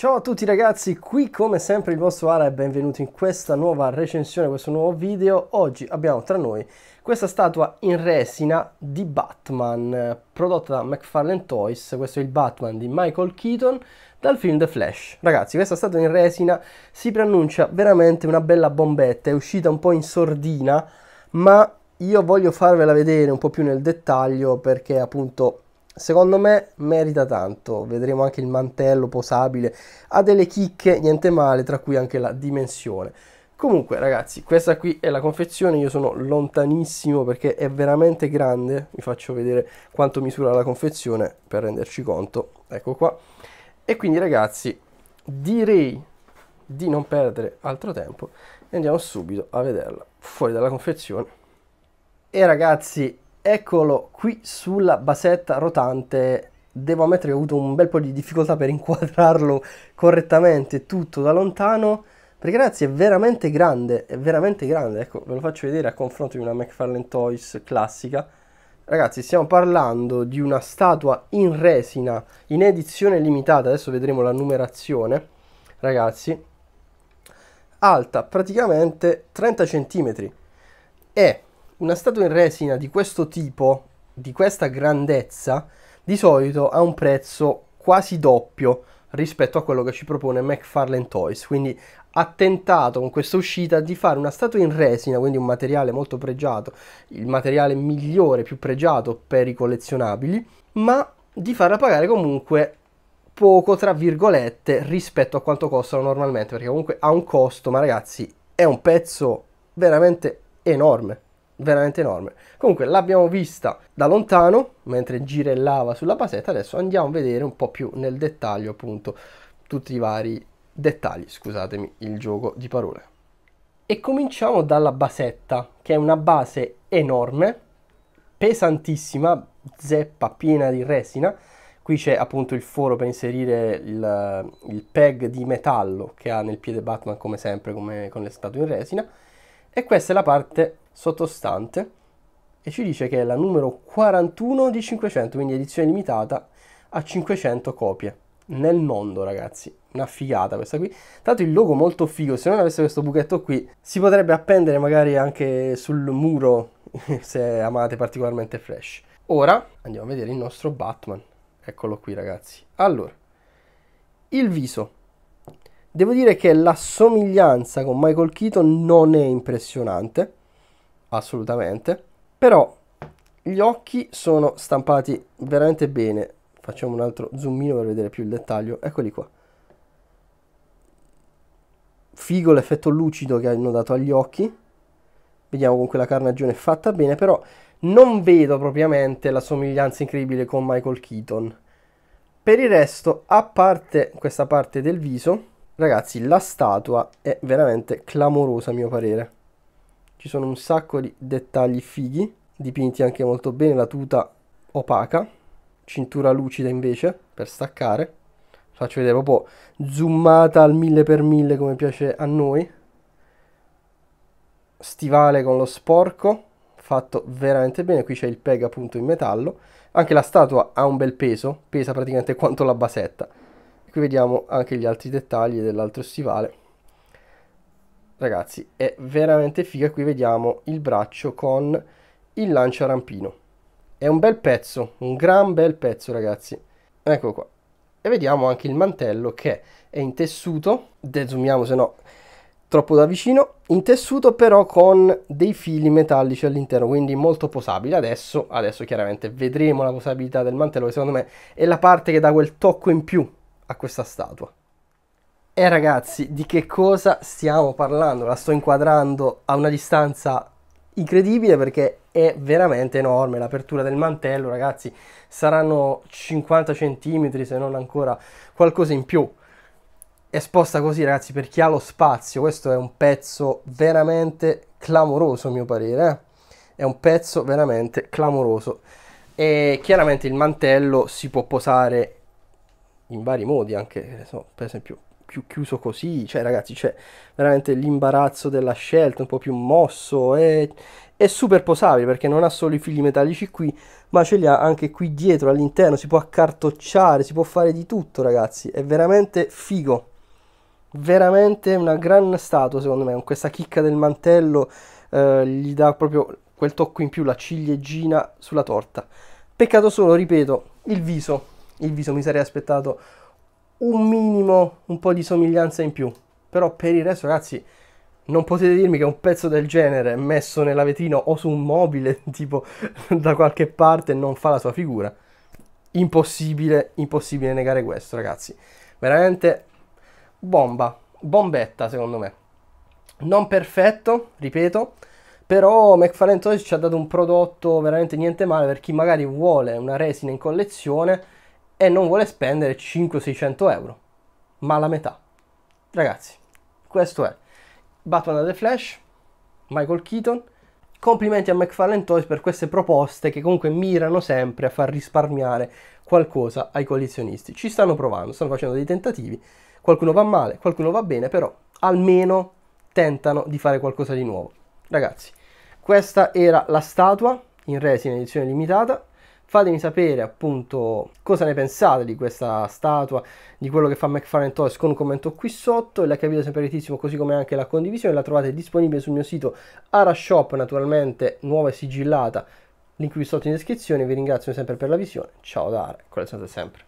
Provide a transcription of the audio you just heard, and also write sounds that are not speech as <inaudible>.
Ciao a tutti ragazzi, qui come sempre il vostro Ara e benvenuti in questa nuova recensione, questo nuovo video. Oggi abbiamo tra noi questa statua in resina di Batman, prodotta da McFarlane Toys, questo è il Batman di Michael Keaton, dal film The Flash. Ragazzi, questa statua in resina si preannuncia veramente una bella bombetta, è uscita un po' in sordina, ma io voglio farvela vedere un po' più nel dettaglio perché appunto secondo me merita tanto. Vedremo anche il mantello posabile. Ha delle chicche, niente male, tra cui anche la dimensione. Comunque ragazzi, questa qui è la confezione, io sono lontanissimo perché è veramente grande, vi faccio vedere quanto misura la confezione per renderci conto, ecco qua. E quindi ragazzi, direi di non perdere altro tempo e andiamo subito a vederla fuori dalla confezione. E ragazzi, Eccolo qui sulla basetta rotante. Devo ammettere che ho avuto un bel po' di difficoltà per inquadrarlo correttamente tutto da lontano. Perché ragazzi è veramente grande, è veramente grande. Ecco, ve lo faccio vedere a confronto di una McFarlane Toys classica. Ragazzi, stiamo parlando di una statua in resina, in edizione limitata. Adesso vedremo la numerazione. Ragazzi, alta praticamente 30 centimetri E una statua in resina di questo tipo, di questa grandezza, di solito ha un prezzo quasi doppio rispetto a quello che ci propone McFarlane Toys, quindi ha tentato con questa uscita di fare una statua in resina, quindi un materiale molto pregiato, il materiale migliore, più pregiato per i collezionabili, ma di farla pagare comunque poco, tra virgolette, rispetto a quanto costano normalmente, perché comunque ha un costo, ma ragazzi, è un pezzo veramente enorme veramente enorme. Comunque l'abbiamo vista da lontano mentre girellava sulla basetta, adesso andiamo a vedere un po' più nel dettaglio appunto tutti i vari dettagli, scusatemi il gioco di parole. E cominciamo dalla basetta, che è una base enorme, pesantissima, zeppa piena di resina. Qui c'è appunto il foro per inserire il, il, peg di metallo che ha nel piede Batman come sempre come con le statue in resina. E questa è la parte sottostante e ci dice che è la numero 41 di 500, quindi edizione limitata a 500 copie nel mondo ragazzi una figata questa qui tanto il logo molto figo se non avesse questo buchetto qui si potrebbe appendere magari anche sul muro <laughs> se amate particolarmente Flash ora andiamo a vedere il nostro Batman eccolo qui ragazzi allora il viso devo dire che la somiglianza con Michael Keaton non è impressionante assolutamente, però gli occhi sono stampati veramente bene. Facciamo un altro zoomino per vedere più il dettaglio, eccoli qua. Figo l'effetto lucido che hanno dato agli occhi, vediamo con quella carnagione fatta bene, però non vedo propriamente la somiglianza incredibile con Michael Keaton. Per il resto, a parte questa parte del viso, ragazzi, la statua è veramente clamorosa a mio parere ci sono un sacco di dettagli fighi, dipinti anche molto bene, la tuta opaca, cintura lucida invece per staccare, faccio vedere proprio zoomata al mille per mille come piace a noi, stivale con lo sporco, fatto veramente bene, qui c'è il peg appunto in metallo, anche la statua ha un bel peso, pesa praticamente quanto la basetta, qui vediamo anche gli altri dettagli dell'altro stivale, ragazzi è veramente figa qui vediamo il braccio con il lancia rampino è un bel pezzo un gran bel pezzo ragazzi eccolo qua e vediamo anche il mantello che è in tessuto zoomiamo se no troppo da vicino in tessuto però con dei fili metallici all'interno quindi molto posabile adesso, adesso chiaramente vedremo la posabilità del mantello che secondo me è la parte che dà quel tocco in più a questa statua e ragazzi, di che cosa stiamo parlando? La sto inquadrando a una distanza incredibile perché è veramente enorme l'apertura del mantello, ragazzi, saranno 50 centimetri se non ancora qualcosa in più. Esposta così, ragazzi, per chi ha lo spazio, questo è un pezzo veramente clamoroso, a mio parere. Eh. È un pezzo veramente clamoroso. E chiaramente il mantello si può posare in vari modi, anche, so, per esempio, più chiuso così, cioè ragazzi c'è cioè, veramente l'imbarazzo della scelta, un po' più mosso, è, è super posabile perché non ha solo i fili metallici qui, ma ce li ha anche qui dietro all'interno, si può accartocciare, si può fare di tutto ragazzi, è veramente figo, veramente una gran statua secondo me, con questa chicca del mantello eh, gli dà proprio quel tocco in più, la ciliegina sulla torta. Peccato solo, ripeto, il viso, il viso mi sarei aspettato un minimo un po' di somiglianza in più. Però per il resto, ragazzi, non potete dirmi che un pezzo del genere messo nella vetrina o su un mobile, <laughs> tipo da qualche parte, non fa la sua figura. Impossibile, impossibile negare questo, ragazzi. Veramente bomba, bombetta secondo me. Non perfetto, ripeto, però McFarlane Toys ci ha dato un prodotto veramente niente male per chi magari vuole una resina in collezione e non vuole spendere 500-600 euro, ma la metà. Ragazzi, questo è Batman The Flash, Michael Keaton. Complimenti a McFarlane Toys per queste proposte che comunque mirano sempre a far risparmiare qualcosa ai collezionisti. Ci stanno provando, stanno facendo dei tentativi, qualcuno va male, qualcuno va bene, però almeno tentano di fare qualcosa di nuovo. Ragazzi, questa era la statua in resina edizione limitata, Fatemi sapere appunto cosa ne pensate di questa statua, di quello che fa McFarlane Toys con un commento qui sotto. Il capito sempre retissimo, così come anche la condivisione, la trovate disponibile sul mio sito Arashop, naturalmente nuova e sigillata. Link qui sotto in descrizione. Vi ringrazio sempre per la visione. Ciao da Ara, quello sempre.